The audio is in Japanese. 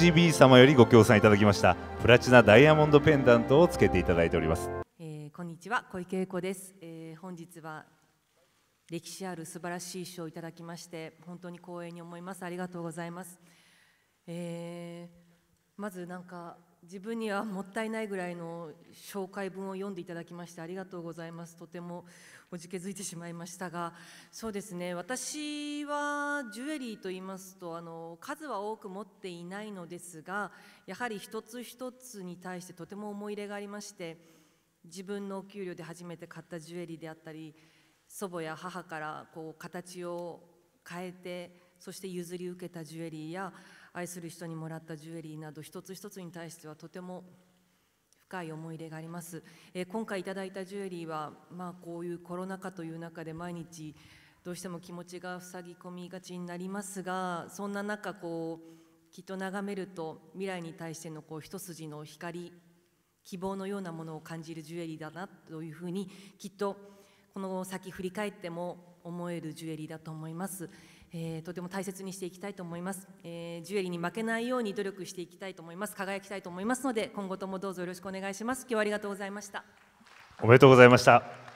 RGB 様よりご協賛いただきましたプラチナダイヤモンドペンダントをつけていただいております、えー、こんにちは小池栄子です、えー、本日は歴史ある素晴らしい賞をいただきまして本当に光栄に思いますありがとうございます、えー、まずなんか自分にはもったいないぐらいの紹介文を読んでいただきましてありがとうございますとてもおじけづいてしまいましたがそうですね私はジュエリーと言いますとあの数は多く持っていないのですがやはり一つ一つに対してとても思い入れがありまして自分のお給料で初めて買ったジュエリーであったり祖母や母からこう形を変えてそして譲り受けたジュエリーや愛する人にもらったジュエリーなど一つ一つに対してはとても深い思い入れがあります、えー、今回いただいたジュエリーは、まあ、こういうコロナ禍という中で毎日どうしても気持ちが塞ぎ込みがちになりますがそんな中こうきっと眺めると未来に対してのこう一筋の光希望のようなものを感じるジュエリーだなというふうにきっとこの先振り返っても思えるジュエリーだと思います、えー、とても大切にしていきたいと思います、えー、ジュエリーに負けないように努力していきたいと思います輝きたいと思いますので今後ともどうぞよろしくお願いします今日はありがとうございましたおめでとうございました